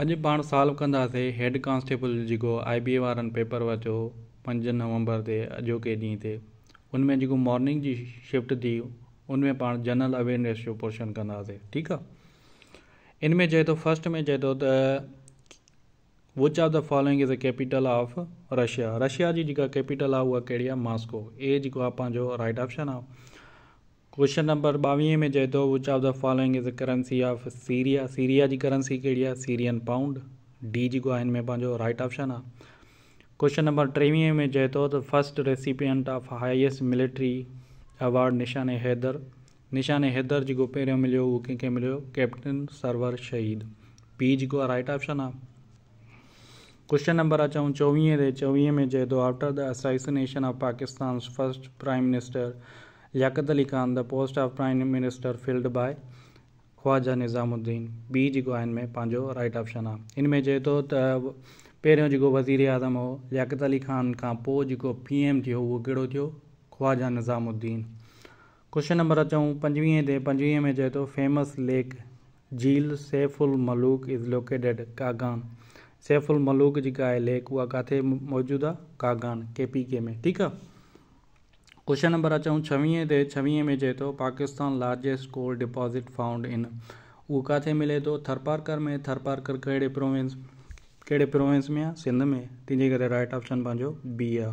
अॼु पाण सॉल्व कंदासीं हेड कॉन्स्टेबल जेको आई बी ए वारनि पेपर वरितो पंज नवंबर ते अॼोके ॾींहं ते उन में जेको मॉर्निंग जी शिफ्ट थी उन में पाण जनरल अवेयरनेस जो पोर्शन कंदासीं ठीकु आहे इन में चए थो फस्ट में चए थो त which of the following is the capital of Russia Russia जी जेका कैपिटल आहे उहा कहिड़ी आहे मॉस्को ए जेको आहे पंहिंजो राइट ऑप्शन आहे क्वेश्चन नंबर बवी में चए तो which of the following is currency of Syria Syria की करेंसी कड़ी है सीरियन पाउंड डी जो आहे में राइट ऑप्शन आ क्वेश्चन नंबर टेवी में चए तो त recipient of highest military award Nishan Haider निशान हैदर जो पे मिलो वो कंहिंखे मिलो कैप्टन सरवर शहीद पी जो राइट ऑप्शन आ क्वेश्चन नंबर अचूं चौवी चौवी में चए थो after the assassination of Pakistan first prime minister Liaquat Ali Khan the post of prime minister filled by Khawaja Nazimuddin B जेको आहे हिन में पंहिंजो राइट ऑप्शन आहे हिन में चए थो त पहिरियों जेको वज़ीराज़म हुओ याकत अली ख़ान खां पोइ जेको पी एम थियो उहो कहिड़ो थियो ख़्वाजा निज़ामुद्दीन क्वेश्चन नंबर अचऊं पंजवीह ते पंजवीह में चए थो फेमस लेक झील सेफु उल मलूक इज़ लोकेटेड कागान सेफ मलूक जेका आहे लेक उहा किथे मौजूदु आहे कागान के पी के में ठीकु आहे क्वेश्चन नंबर अचूं छवीह ते छवीह में चए थो Pakistan largest coal deposit found in उहो किथे मिले थो थरपारकर में थरपारकर कहिड़े प्रोविंस कहिड़े प्रोविंस में आहे सिंध में तंहिंजे करे राइट ऑप्शन पंहिंजो बी आहे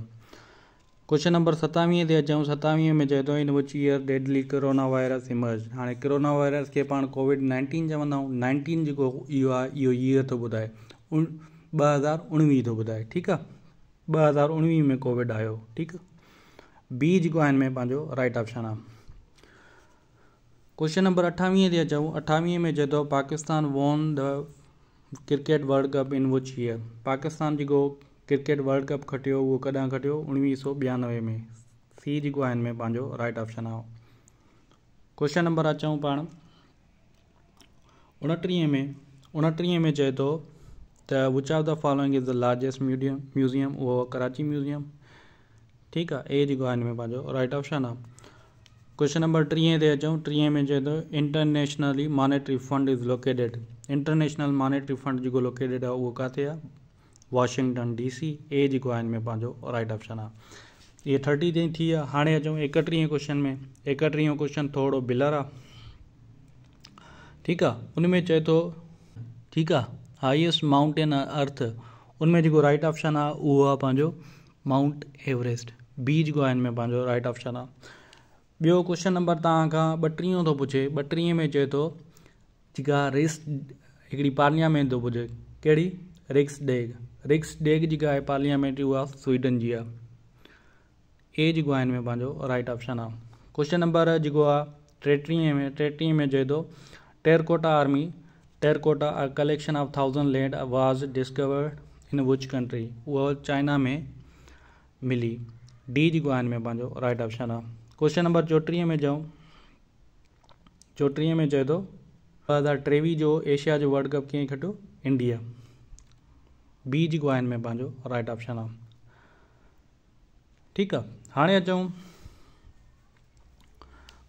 क्वेश्चन नंबर सतावीह ते अचऊं सतावीह में चए थो in which year deadly corona virus emerge हाणे करोना वायरस खे पाणि कोविड नाइंटीन चवंदा आहियूं नाइनटीन जेको इहो आहे इहो हीअ थो ॿुधाए उण ॿ हज़ार उणिवीह थो ॿुधाए ठीकु आहे ॿ हज़ार उणिवीह में कोविड आयो ठीकु आहे बी जेको आहिनि में पंहिंजो राइट ऑप्शन आहे क्वेश्चन नंबर अठावीह ते अचूं अठावीह में चए थो Pakistan won the cricket world कप इन वुच ईयर पाकिस्तान जेको क्रिकेट वर्ल्ड कप खटियो उहो कॾहिं खटियो उणिवीह सौ ॿियानवे में सी जेको आहे हिन में पंहिंजो राइट ऑप्शन आहे क्वेश्चन नंबर अचूं पाण उणटीह में उणटीह में चए थो त which of the following is the largest museum museum उहो कराची म्यूज़ियम ठीक है ए जेको आहे हिन में राइट ऑप्शन आ क्वेश्चन नंबर टीह ते अचूं टीह में चे तो internationally monetary fund is located international monetary fund जो लोकेटेड है वो किथे आहे वॉशिंगटन डी सी ए जो आहे राइट ऑप्शन आ ये थर्टी ती थी हाँ हाणे एकटी क्वेश्चन में एकटीह क्वेश्चन थोड़ो बिलर आ ठीक आहे उन में चए थो ठीकु आहे माउंटेन अर्थ उनमें जो राइट ऑप्शन आहे माउंट एवरेस्ट बी जेको आहे हिन में पंहिंजो राइट ऑप्शन आहे ॿियो क्वेश्चन नंबर तव्हां खां ॿटीहों थो पुछे ॿटीह में चए थो जेका रिक्स हिकिड़ी पार्लियामेंट थो पुछे कहिड़ी रिक्स डेग रिक्स डेग जेका आहे पार्लियामेंट उहा स्वीडन जी आहे ए जेको आहे हिन में पंहिंजो राइट ऑप्शन आहे क्वेश्चन नंबर जेको आहे टेटीह में टेटीह में चए थो terracotta army terracotta a collection of thousand land was discovered in which country उहा चाइना में मिली डी जेको आहे पंहिंजो राइट ऑप्शन आहे क्वेश्चन नंबर चोटीह में चऊं चोटीह में चए थो ॿ हज़ार टेवीह जो एशिया जो वर्ल्ड कप कीअं खटियो इंडिया बी जी कोन में पंहिंजो राइट ऑप्शन आहे ठीकु आहे हाणे अचूं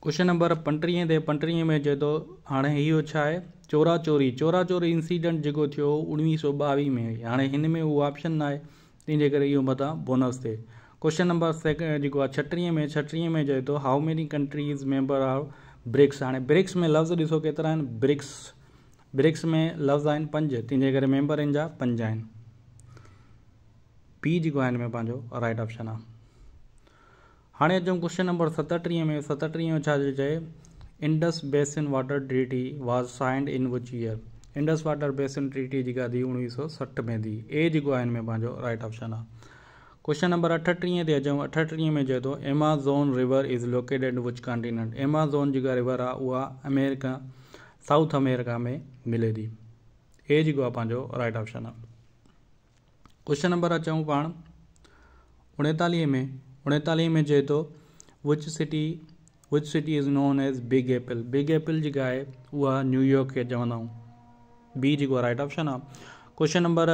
क्वेश्चन नंबर पंटीह ते पंटीह में चए थो हाणे इहो छा आहे चोरा चोरी चोरा चोरी इंसीडेंट जेको थियो उणिवीह सौ ॿावीह में हाणे हिन में उहो ऑप्शन न आहे तंहिंजे करे इहो मथां बोनस थिए क्वेश्चन नंबर सेक जेको आहे छटीह में छटीह में चए थो how many countries member are BRICS हाणे ब्रिक्स में लफ़्ज़ ॾिसो केतिरा आहिनि ब्रिक्स ब्रिक्स में लफ़्ज़ आहिनि पंज तंहिंजे करे मेंबरनि जा पंज आहिनि पी जेको आहे हिन में पंहिंजो राइट ऑप्शन आहे हाणे अचूं क्वेश्चन नंबर सतटीह में सतटीह में छा चइ Indus basin water treaty was signed in which year Indus water basin treaty जेका थी उणिवीह सौ सठि में थी ए जेको आहे हिन में पंहिंजो राइट ऑप्शन आहे क्वेश्चन नंबर अठटीह ते अचूं अठटीह में चए थो Amazon river is located which continent Amazon जेका रिवर आहे उहा अमेरिका साउथ अमेरिका में मिले थी हे जेको आहे पंहिंजो राइट ऑप्शन आहे क्वेश्चन नंबर अचूं पाण उणेतालीह में उणेतालीह में चए थो which city which city is known as big apple big apple जेका आहे उहा न्यूयॉर्क खे चवंदा आहियूं ॿी जेको राइट ऑप्शन आहे क्वेश्चन नंबर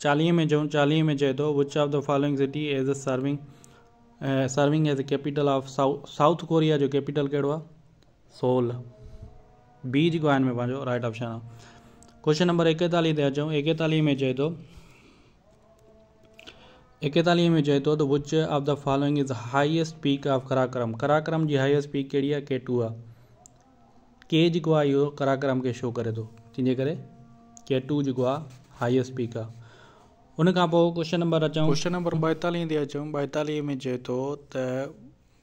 चालीह में चऊं चालीह में चए थो which of the following city as a serving serving as a capital of south south Korea जो कैपिटल कहिड़ो आहे सोल बी जेको आहे हिन में पंहिंजो राइट ऑप्शन आहे क्वेश्चन नंबर एकेतालीह ते अचूं एकेतालीह में चए थो एकेतालीह में चए थो त which of the following is a peak of Karakoram Karakoram जी हाईएस्ट पीक कहिड़ी आहे के टू आहे के जेको आहे इहो कराक्रम खे शो करे थो तंहिंजे करे के टू जेको आहे हाईएस्ट पीक आहे उन खां पोइ क्वेशन नंबर अचूं क्वेशन नंबर ॿाएतालीह ते अचूं ॿाएतालीह में चए थो त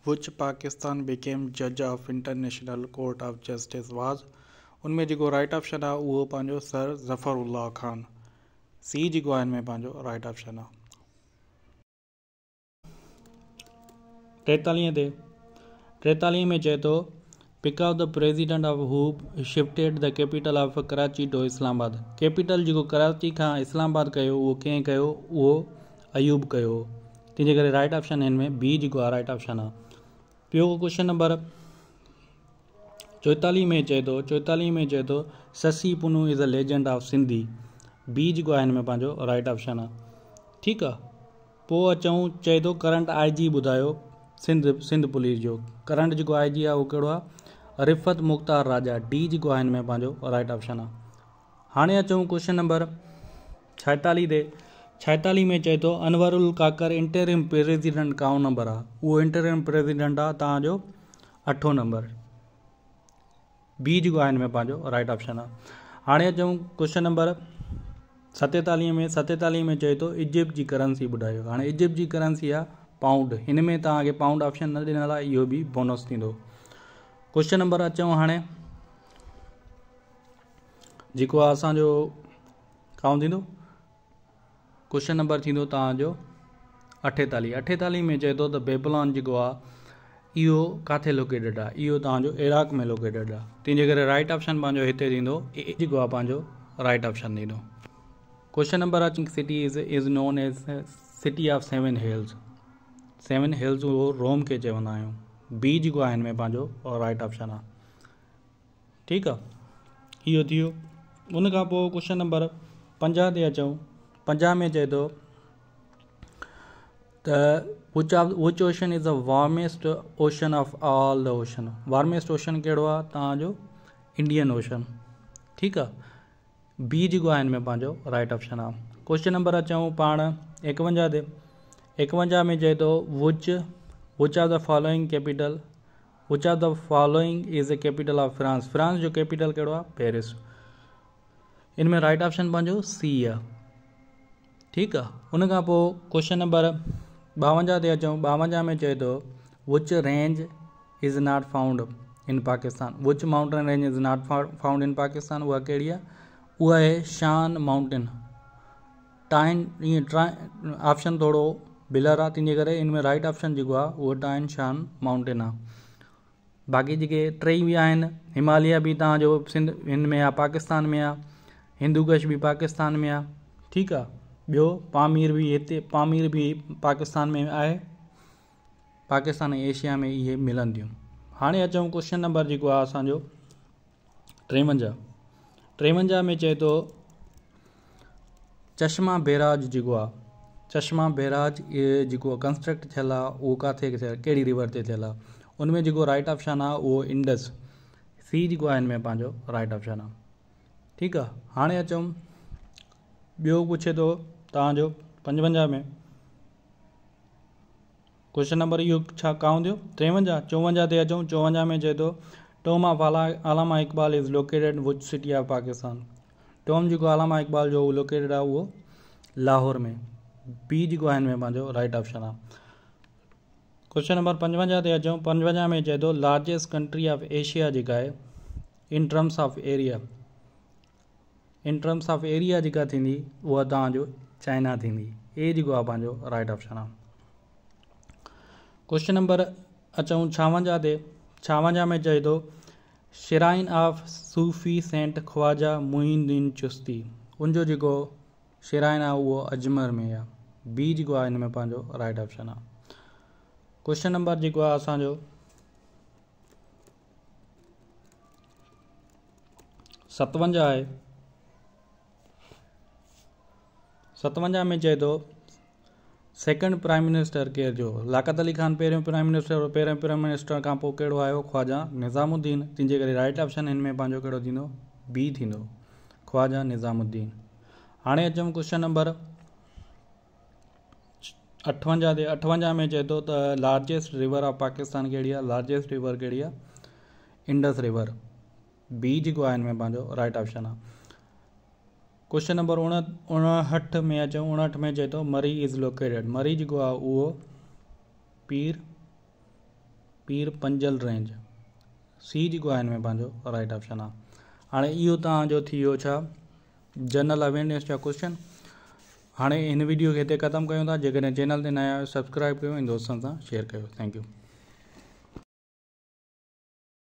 विच पाकिस्तान बिकेम जज of international court of justice was उन में जेको राइट ऑप्शन आहे उहो पंहिंजो सर ज़फर उल्ला खान सी जेको आहे हिन में पंहिंजो राइट ऑप्शन आहे टेतालीह ते टेतालीह में चए थो pick of the president of who shifted the capital of Karachi to Islamabad capital जेको कराची खां इस्लामाबाद कयो उहो कंहिं कयो उहो अयूब कयो तंहिंजे करे राइट ऑप्शन हिन में बी जेको आहे राइट ऑप्शन आहे ॿियो क्वेश्चन नंबर चोहतालीह में चए थो चोएतालीह में चए थो Sassi Punnu is a legend of Sindhi B जेको आहे हिन में पंहिंजो राइट ऑप्शन आहे ठीकु आहे पोइ अचूं चए थो करंट आई जी ॿुधायो सिंध सिंध पुलिस जो करंट जेको आई जी आहे उहो कहिड़ो आहे रिफ़त मुख़्तार राजा डी जेको आहे हिन में पंहिंजो राइट ऑप्शन आहे हाणे अचूं क्वेश्चन नंबर छाएतालीह ते छाएतालीह में चए थो अनवर उल काकर इंटरिम प्रेसिडेंट काओ नंबर आहे उहो इंटरिम प्रेसिडेंट आहे तव्हांजो अठो नंबर बी जेको आहे हिन में पंहिंजो राइट ऑप्शन आहे हाणे अचूं क्वेश्चन नंबर सतेतालीह में सतेतालीह में चए थो इजिप्ट जी करंसी ॿुधायो हाणे इजिप्ट जी करंसी आहे पाउंड हिन में तव्हांखे पाउंड ऑप्शन न ॾिनण लाइ इहो बि बोनस थींदो क्वेश्चन नंबर अचो हाणे जेको आहे असांजो काउं थींदो क्वशन नंबर थींदो तव्हांजो अठेतालीह अठेतालीह में चए थो त बेबलॉन जेको आहे इहो किथे लोकेटेड आहे इहो तव्हांजो इराक में लोकेटेड आहे तंहिंजे करे राइट ऑप्शन पंहिंजो हिते थींदो जेको आहे पंहिंजो राइट ऑप्शन थींदो question number city is is known as city of seven hills seven hills उहो रोम खे चवंदा आहियूं बी जो आहे में पंहिंजो राइट ऑप्शन आ ठीक आहे इहो थी उन क्वेश्चन नंबर पंजा से अचूं पंजा में चे तो which of which ocean is the warmest ocean of all the ocean warmest ocean कड़ो आहे इंडियन ओशन ठीक आहे बी जो आहिनि में पंहिंजो राइट ऑप्शन आ क्वेश्चन नंबर अचूं पा एकवंजा से एकवंजा में चे तो विच which are the following capital which are the following is the capital of france france jo capital kedo paris in me right option banjo c a theek a unka po question number 52 te achu 52 me che to which range is not found in pakistan which mountain range is not found in pakistan wa kedi a hai shan mountain टाइन ईअं try option बिलारात जे करे हिन में right option जेको आहे उहो त आहिनि शान आहे बाक़ी जेके टे बि आहिनि हिमालय बि तव्हांजो सिंध हिन में आहे पाकिस्तान में आहे हिंदूकच बि पाकिस्तान में आहे ठीकु आहे ॿियो पामीर बि हिते पामीर बि पाकिस्तान में आहे पाकिस्तान ऐं एशिया में इहे मिलंदियूं हाणे अचूं क्वेश्चन नंबर जेको आहे असांजो टेवंजाह टेवंजाह में चए थो चश्मा बहिराज जेको आहे चश्मा बैराज इहे जेको कंस्ट्रक्ट थियल आहे उहो किथे थियलु कहिड़ी रिवर ते थियल आहे उन में जेको राइट ऑप्शन आहे उहो इंडस सी जेको आहे हिन में पंहिंजो राइट ऑप्शन आहे ठीकु आहे हाणे अचूं ॿियो पुछे थो तव्हांजो पंजवंजाह में क्वेश्चन नंबर इहो छा का हूंदो टेवंजाहु चोवंजाह ते अचूं चोवंजाह में चए थो tomb of Allama Iqbal is located which city of Pakistan tomb जेको अलामा इकबाल जो लोकेटेड लोकेटिड आहे उहो लाहौर में बी जेको आहे हिन में पंहिंजो राइट ऑप्शन आहे क्वेश्चन नंबर पंजवंजाह ते अचूं पंजवंजाह में चए थो लार्जेस्ट कंट्री ऑफ एशिया जेका आहे in terms of area in terms of area जेका थींदी उहा तव्हांजो चाइना थींदी ए जेको आहे पंहिंजो राइट ऑप्शन आहे क्वेश्चन नंबर अचूं छावंजाहु ते छावंजाह में चए थो shrine of Sufi saint Khwaja Moinuddin Chishti उनजो जेको श्राइन आहे उहो अजमेर में आहे बी जेको आहे हिन में पंहिंजो राइट ऑप्शन आहे क्वेश्चन नंबर जेको आहे असांजो सतवंजाह आहे सतवंजाह में चए थो सैकिंड प्राइम मिनिस्टर केरु जो लाकत अली ख़ान पहिरियों प्राइम मिनिस्टर पहिरियों प्राइम मिनिस्टर खां पोइ कहिड़ो आयो ख़्वाजा निज़ामुद्दीन तंहिंजे करे राइट ऑप्शन हिन में पंहिंजो कहिड़ो थींदो बी थींदो ख़्वाजा निज़ामुद्दीन हाणे अचु क्वेश्चन नंबर अठवंजाहु ते अठवंजाह में चए थो त लार्जेस्ट रिवर ऑफ पाकिस्तान कहिड़ी आहे लार्जेस्ट रिवर कहिड़ी आहे इंडस रिवर बी जेको आहे हिन में पंहिंजो राइट ऑप्शन आहे क्वेश्चन नंबर उण उणहठि में अचो उणहठि में चए थो मरी इज़ लोकेटेड मरी जेको आहे उहो पीर पीर पंजल रेंज सी जेको आहे हिन में पंहिंजो राइट ऑप्शन आहे हाणे इहो तव्हांजो थी वियो छा जनरल अवेयरनेस जा क्वेश्चन हाणे हिन वीडियो खे हिते ख़तमु कयूं था जेकॾहिं चैनल ते न सब्सक्राइब कयो ऐं दोस्तनि सां शेयर कयो थैंक्यू